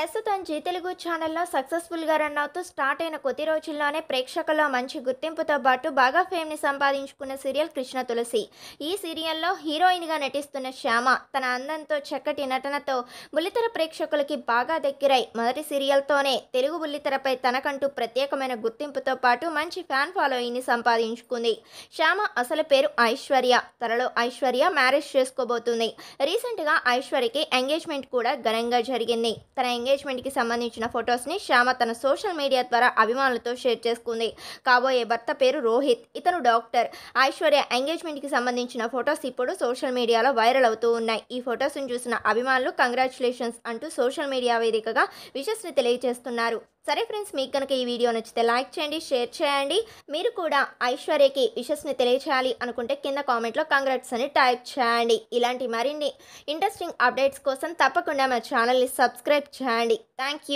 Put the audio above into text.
ప్రస్తుతం జీ తెలుగు ఛానల్లో సక్సెస్ఫుల్గా రన్ అవుతూ స్టార్ట్ అయిన కొద్ది రోజుల్లోనే ప్రేక్షకుల్లో మంచి గుర్తింపుతో పాటు బాగా ఫేమ్ని సంపాదించుకున్న సీరియల్ కృష్ణ తులసి ఈ సీరియల్లో హీరోయిన్గా నటిస్తున్న శ్యామ తన అందంతో చక్కటి నటనతో బుల్లితెర ప్రేక్షకులకి బాగా దగ్గరై మొదటి సీరియల్తోనే తెలుగు బుల్లితెరపై తనకంటూ ప్రత్యేకమైన గుర్తింపుతో పాటు మంచి ఫ్యాన్ ఫాలోయింగ్ని సంపాదించుకుంది శ్యామ అసలు పేరు ఐశ్వర్య తనలో ఐశ్వర్య మ్యారేజ్ చేసుకోబోతుంది రీసెంట్గా ఐశ్వర్యకి ఎంగేజ్మెంట్ కూడా ఘనంగా జరిగింది తన ఎంగేజ్ ఎంగేజ్మెంట్కి సంబంధించిన ఫొటోస్ని శ్యామ తన సోషల్ మీడియా ద్వారా అభిమానులతో షేర్ చేసుకుంది కాబోయే భర్త పేరు రోహిత్ ఇతను డాక్టర్ ఐశ్వర్య ఎంగేజ్మెంట్కి సంబంధించిన ఫొటోస్ ఇప్పుడు సోషల్ మీడియాలో వైరల్ అవుతూ ఉన్నాయి ఈ ఫొటోస్ను చూసిన అభిమానులు కంగ్రాచులేషన్స్ అంటూ సోషల్ మీడియా వేదికగా విషస్ని తెలియజేస్తున్నారు సరే ఫ్రెండ్స్ మీకు కనుక ఈ వీడియో నచ్చితే లైక్ చేయండి షేర్ చేయండి మీరు కూడా ఐశ్వర్యకి విషస్ని తెలియచేయాలి అనుకుంటే కింద కామెంట్లో కంగ్రాట్స్ అని టైప్ చేయండి ఇలాంటి మరిన్ని ఇంట్రెస్టింగ్ అప్డేట్స్ కోసం తప్పకుండా మా ఛానల్ని సబ్స్క్రైబ్ చేయండి థ్యాంక్